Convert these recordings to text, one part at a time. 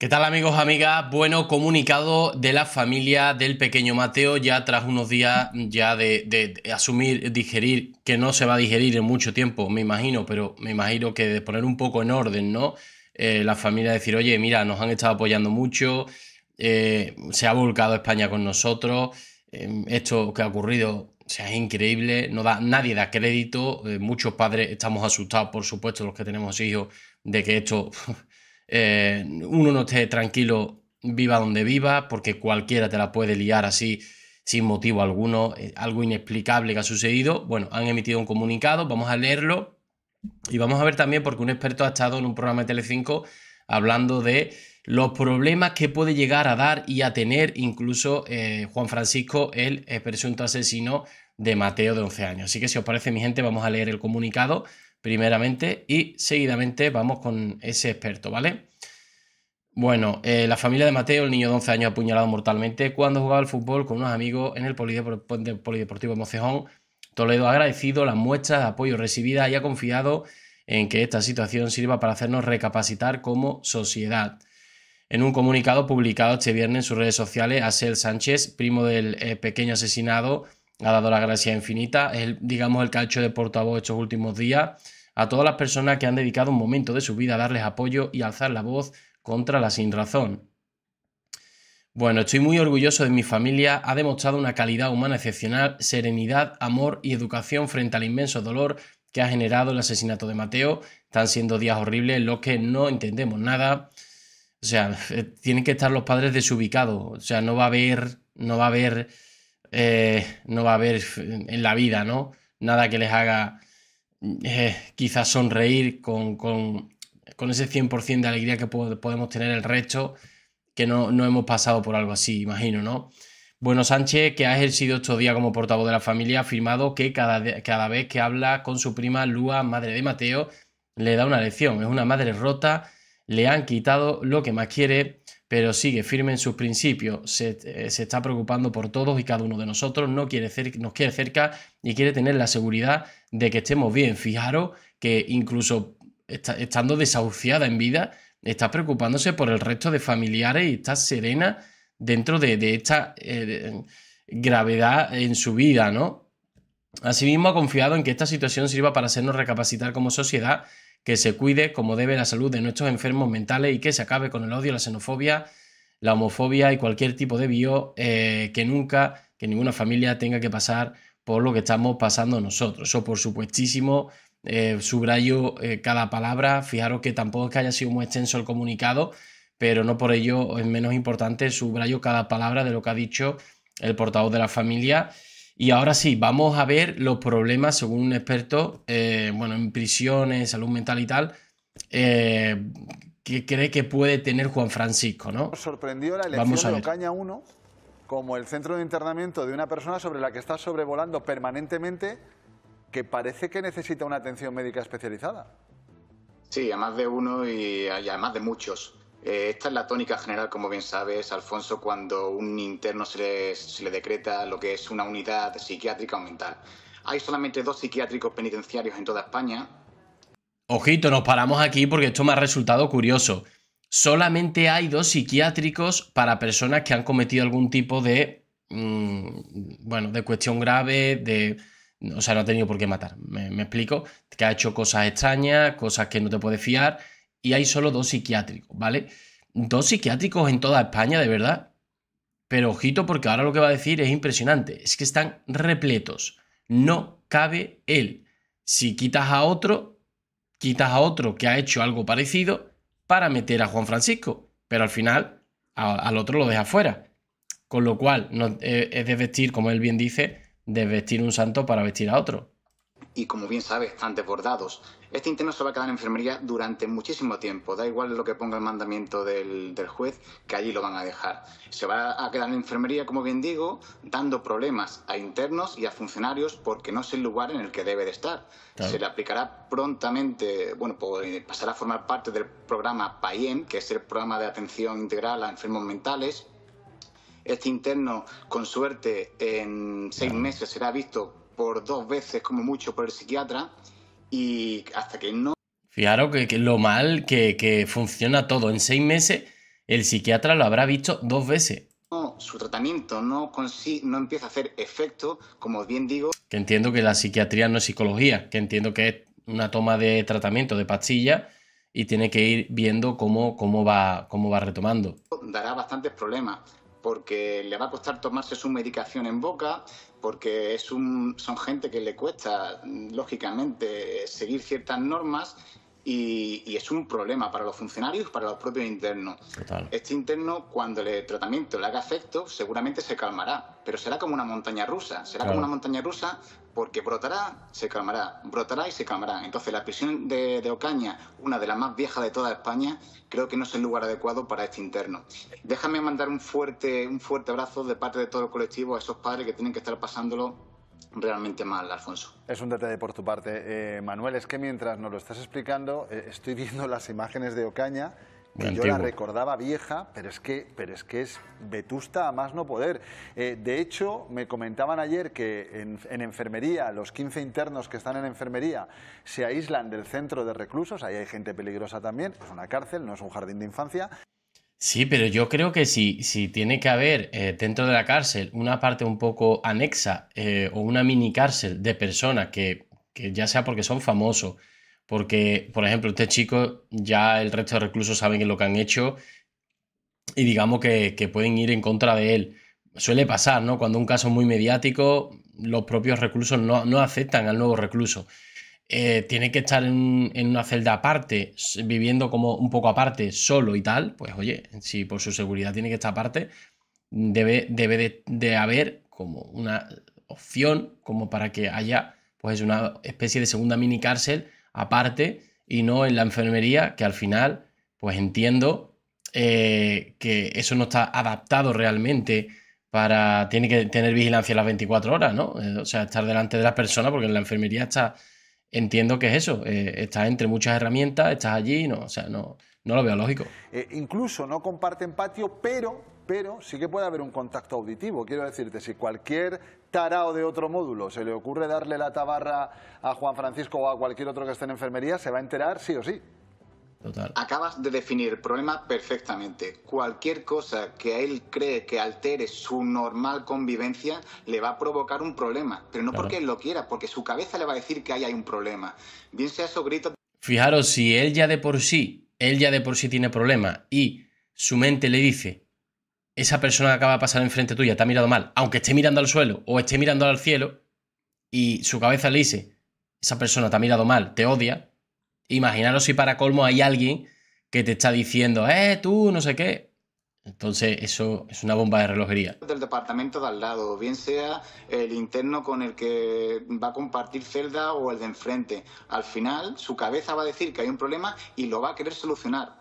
¿Qué tal amigos, amigas? Bueno, comunicado de la familia del pequeño Mateo, ya tras unos días ya de, asumir, digerir, que no se va a digerir en mucho tiempo, me imagino, pero me imagino que de poner un poco en orden, ¿no? Eh, la familia decir, oye, mira, nos han estado apoyando mucho, eh, se ha volcado España con nosotros, em, esto que ha ocurrido sea, es increíble, no da, nadie da crédito, eh, muchos padres estamos asustados, por supuesto, los que tenemos hijos, de que esto... Eh, uno no esté tranquilo viva donde viva, porque cualquiera te la puede liar así sin motivo alguno, eh, algo inexplicable que ha sucedido. Bueno, han emitido un comunicado, vamos a leerlo y vamos a ver también porque un experto ha estado en un programa de Telecinco hablando de los problemas que puede llegar a dar y a tener incluso eh, Juan Francisco, el presunto asesino de Mateo de 11 años. Así que si os parece, mi gente, vamos a leer el comunicado primeramente y seguidamente vamos con ese experto, ¿vale? Bueno, eh, la familia de Mateo, el niño de 11 años apuñalado mortalmente cuando jugaba al fútbol con unos amigos en el Polideportivo de Mocejón. Toledo ha agradecido las muestras de apoyo recibidas y ha confiado en que esta situación sirva para hacernos recapacitar como sociedad. En un comunicado publicado este viernes en sus redes sociales, Axel Sánchez, primo del eh, pequeño asesinado, ha dado la gracia infinita, el, digamos, el cacho de portavoz estos últimos días a todas las personas que han dedicado un momento de su vida a darles apoyo y alzar la voz contra la sin razón. Bueno, estoy muy orgulloso de mi familia, ha demostrado una calidad humana excepcional, serenidad, amor y educación frente al inmenso dolor que ha generado el asesinato de Mateo. Están siendo días horribles en los que no entendemos nada. O sea, eh, tienen que estar los padres desubicados. O sea, no va a haber, no va a haber eh, no va a haber en la vida, ¿no? Nada que les haga eh, quizás sonreír con, ese 100% de alegría que podemos tener el resto, que no, no hemos pasado por algo así, imagino, ¿no? Bueno, Sánchez, que ha ejercido estos días como portavoz de la familia, ha afirmado que cada, cada vez que habla con su prima Lua, madre de Mateo, le da una lección. Es una madre rota, le han quitado lo que más quiere pero sigue firme en sus principios, eh, se, está preocupando por todos y cada uno de nosotros, no quiere nos quiere cerca y quiere tener la seguridad de que estemos bien. Fijaros que incluso estando desahuciada en vida, está preocupándose por el resto de familiares y está serena dentro de, esta eh, gravedad en su vida, ¿no? Asimismo, ha confiado en que esta situación sirva para hacernos recapacitar como sociedad, que se cuide como debe la salud de nuestros enfermos mentales y que se acabe con el odio, la xenofobia, la homofobia y cualquier tipo de bio eh, que nunca, que ninguna familia tenga que pasar por lo que estamos pasando nosotros. o por supuestísimo, eh, subrayo eh, cada palabra. Fijaros que tampoco es que haya sido muy extenso el comunicado, pero no por ello es menos importante. Subrayo cada palabra de lo que ha dicho el portavoz de la familia. Y ahora sí, vamos a ver los problemas, según un experto, eh, bueno, en prisiones, salud mental y tal, eh, que cree que puede tener Juan Francisco, ¿no? Sorprendió la elección de Ocaña 1 como el centro de internamiento de una persona sobre la que está sobrevolando permanentemente que parece que necesita una atención médica especializada. Sí, además de uno y además de muchos. Eh, esta es la tónica general, como bien sabes, Alfonso, cuando un interno se le, decreta lo que es una unidad psiquiátrica o mental. Hay solamente dos psiquiátricos penitenciarios en toda España. Ojito, nos paramos aquí porque esto me ha resultado curioso. Solamente hay dos psiquiátricos para personas que han cometido algún tipo de. Mm, bueno, de cuestión grave, de. O sea, no ha tenido por qué matar. Me, me explico. Que ha hecho cosas extrañas, cosas que no te puedes fiar y hay solo dos psiquiátricos, ¿vale? Dos psiquiátricos en toda España, de verdad. Pero ojito porque ahora lo que va a decir es impresionante. Es que están repletos. No cabe él. Si quitas a otro, quitas a otro que ha hecho algo parecido para meter a Juan Francisco. Pero al final al otro lo deja fuera. Con lo cual no, eh, es desvestir, como él bien dice, desvestir un santo para vestir a otro y como bien sabe están desbordados. Este interno se va a quedar en enfermería durante muchísimo tiempo, da igual lo que ponga el mandamiento del, juez, que allí lo van a dejar. Se va a quedar en enfermería, como bien digo, dando problemas a internos y a funcionarios porque no es el lugar en el que debe de estar. Se le aplicará prontamente, bueno, pues, eh, pasará a formar parte del programa PAIEM, que es el programa de atención integral a enfermos mentales, este interno, con suerte, en seis meses será visto por dos veces, como mucho, por el psiquiatra, y hasta que no... Fijaros que, lo mal que, funciona todo. En seis meses el psiquiatra lo habrá visto dos veces. su tratamiento no, no empieza a hacer efecto, como bien digo... Que entiendo que la psiquiatría no es psicología, que entiendo que es una toma de tratamiento de pastilla y tiene que ir viendo cómo, cómo, va, cómo va retomando. Dará bastantes problemas porque le va a costar tomarse su medicación en boca, porque es un, son gente que le cuesta, lógicamente, seguir ciertas normas y, es un problema para los funcionarios para los propios internos. Este interno, cuando el tratamiento le haga efecto, seguramente se calmará, pero será como una montaña rusa. Será como una montaña rusa porque brotará, se calmará, brotará y se calmará. Entonces, la prisión de, de, Ocaña, una de las más viejas de toda España, creo que no es el lugar adecuado para este interno. Déjame mandar un fuerte, un fuerte abrazo de parte de todo el colectivo a esos padres que tienen que estar pasándolo realmente mal, Alfonso. Es un detalle por tu parte. Eh, Manuel, es que mientras nos lo estás explicando, eh, estoy viendo las imágenes de Ocaña que yo la recordaba vieja, pero es que, pero es, que es vetusta a más no poder. Eh, de hecho, me comentaban ayer que en, en, enfermería, los 15 internos que están en enfermería se aíslan del centro de reclusos, ahí hay gente peligrosa también, es una cárcel, no es un jardín de infancia. Sí, pero yo creo que si, si tiene que haber eh, dentro de la cárcel una parte un poco anexa eh, o una mini cárcel de personas que, ya sea porque son famosos, porque, por ejemplo, este chico ya el resto de reclusos saben lo que han hecho y digamos que, pueden ir en contra de él. Suele pasar, ¿no? Cuando un caso es muy mediático, los propios reclusos no, no aceptan al nuevo recluso. Eh, tiene que estar en, una celda aparte, viviendo como un poco aparte, solo y tal, pues oye, si por su seguridad tiene que estar aparte, debe, debe de, haber como una opción como para que haya pues una especie de segunda mini cárcel aparte y no en la enfermería, que al final pues entiendo eh, que eso no está adaptado realmente para, tiene que tener vigilancia las 24 horas, ¿no? Eh, o sea, estar delante de las personas porque en la enfermería está entiendo que es eso. Eh, estás entre muchas herramientas, estás allí, no, sea, no, lo veo lógico. Eh, incluso no comparten patio, pero, pero sí que puede haber un contacto auditivo. Quiero decirte, si cualquier tarao de otro módulo se le ocurre darle la tabarra a Juan Francisco o a cualquier otro que esté en enfermería, se va a enterar sí o sí. Acabas de definir el problema perfectamente. Cualquier cosa que a él cree que altere su normal convivencia le va a provocar un problema, pero no porque él lo quiera, porque su cabeza le va a decir que ahí hay un problema. Bien sea esos gritos. Fijaros, si él ya de por sí, él ya de por sí tiene problema y su mente le dice, esa persona que acaba de pasar enfrente tuya te ha mirado mal, aunque esté mirando al suelo o esté mirando al cielo, y su cabeza le dice, esa persona te ha mirado mal, te odia, Imaginaros si para colmo hay alguien que te está diciendo, eh, tú, no sé qué. Entonces, eso es una bomba de relojería. Del departamento de al lado, bien sea el interno con el que va a compartir celda o el de enfrente. Al final, su cabeza va a decir que hay un problema y lo va a querer solucionar.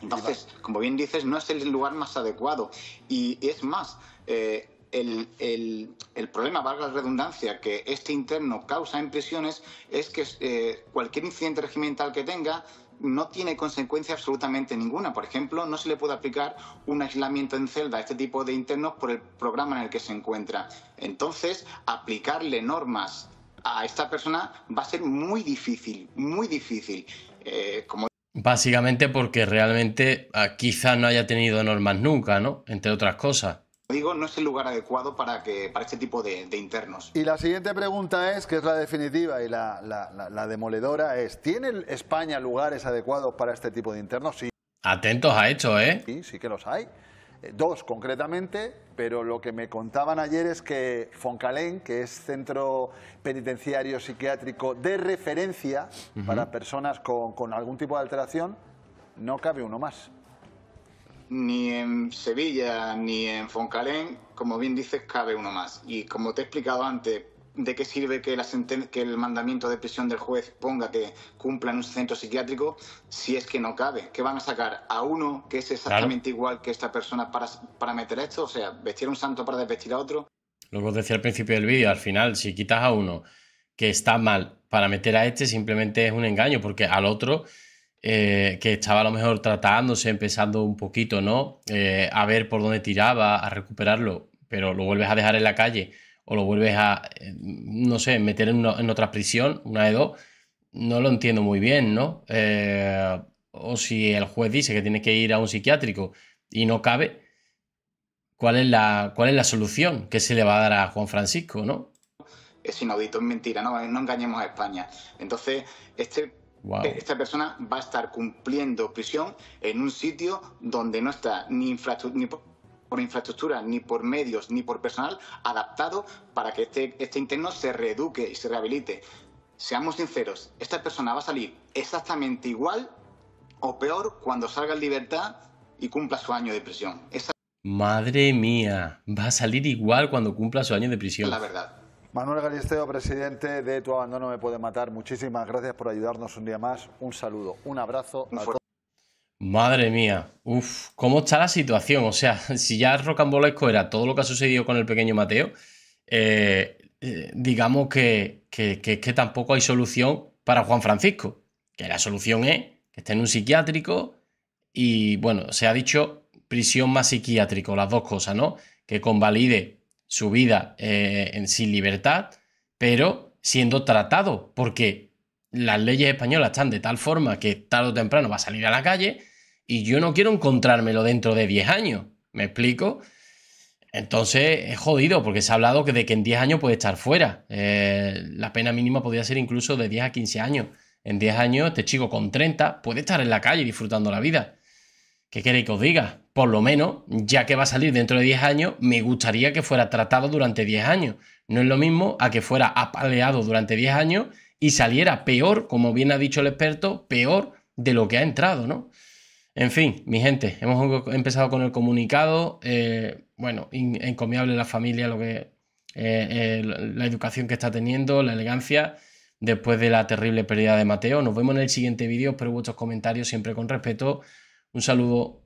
Entonces, como bien dices, no es el lugar más adecuado. Y es más, eh, el, problema, valga la redundancia, que este interno causa en prisiones es que eh, cualquier incidente regimental que tenga no tiene consecuencia absolutamente ninguna. Por ejemplo, no se le puede aplicar un aislamiento en celda a este tipo de internos por el programa en el que se encuentra. Entonces, aplicarle normas a esta persona va a ser muy difícil, muy difícil. Eh, Básicamente porque realmente ah, quizás no haya tenido normas nunca, ¿no? Entre otras cosas no es el lugar adecuado para, que, para este tipo de, internos. Y la siguiente pregunta es, que es la definitiva y la, la, demoledora, es, ¿tiene España lugares adecuados para este tipo de internos? Sí. Atentos a hecho, ¿eh? Sí, sí que los hay. Eh, dos concretamente, pero lo que me contaban ayer es que Foncalén, que es centro penitenciario psiquiátrico de referencia para personas con algún tipo de alteración, no cabe uno más ni en Sevilla ni en Foncalén, como bien dices, cabe uno más. Y como te he explicado antes, ¿de qué sirve que, que el mandamiento de prisión del juez ponga que cumplan un centro psiquiátrico si es que no cabe? ¿Qué van a sacar? ¿A uno que es exactamente igual que esta persona para, para meter esto? O sea, vestir a un santo para desvestir a otro. Lo que os decía al principio del vídeo, al final, si quitas a uno que está mal para meter a este, simplemente es un engaño, porque al otro eh, que estaba a lo mejor tratándose, empezando un poquito, ¿no? Eh, a ver por dónde tiraba, a recuperarlo, pero lo vuelves a dejar en la calle o lo vuelves a, eh, no sé, meter en, otra prisión, una de dos, no lo entiendo muy bien, ¿no? o si el juez dice que tiene que ir a un psiquiátrico y no cabe, ¿cuál es la, cuál es la solución que se le va a dar a Juan Francisco, ¿no? Es inaudito, es mentira, no, no engañemos a España. Entonces, este eh, esta persona va a estar cumpliendo prisión en un sitio donde no está ni, por infraestructura, ni por medios, ni por personal adaptado para que este, este interno se reeduque y se rehabilite. Seamos sinceros, esta persona va a salir exactamente igual o peor cuando salga en libertad y cumpla su año de prisión. Madre mía, va a salir igual cuando cumpla su año de prisión. La verdad. Manuel Galisteo, presidente de Tu Abandono Me Puede Matar, muchísimas gracias por ayudarnos un día más. Un saludo, un abrazo Madre mía, uff, ¿cómo está la situación? O sea, si ya rocambolesco era todo lo que ha sucedido con el pequeño Mateo, eh, eh, digamos que, que, que tampoco hay solución para Juan Francisco, que la solución es que esté en un psiquiátrico y, bueno, se ha dicho prisión más psiquiátrico, las dos cosas, ¿no? Que convalide su vida sin eh, en libertad, pero siendo tratado, porque las leyes españolas están de tal forma que tarde o temprano va a salir a la calle y yo no quiero encontrármelo dentro de 10 años, ¿me explico? Entonces es jodido, porque se ha hablado de que en 10 años puede estar fuera. Eh, la pena mínima podría ser incluso de 10 a 15 años. En 10 años, este chico con 30 puede estar en la calle disfrutando la vida. ¿Qué queréis que os diga? por lo menos, ya que va a salir dentro de 10 años, me gustaría que fuera tratado durante 10 años. No es lo mismo a que fuera apaleado durante 10 años y saliera peor, como bien ha dicho el experto, peor de lo que ha entrado, ¿no? En fin, mi gente, hemos empezado con el comunicado. Eh, bueno, encomiable la familia, lo que eh, eh, la educación que está teniendo, la elegancia después de la terrible pérdida de Mateo. Nos vemos en el siguiente vídeo. Espero vuestros comentarios siempre con respeto. Un saludo.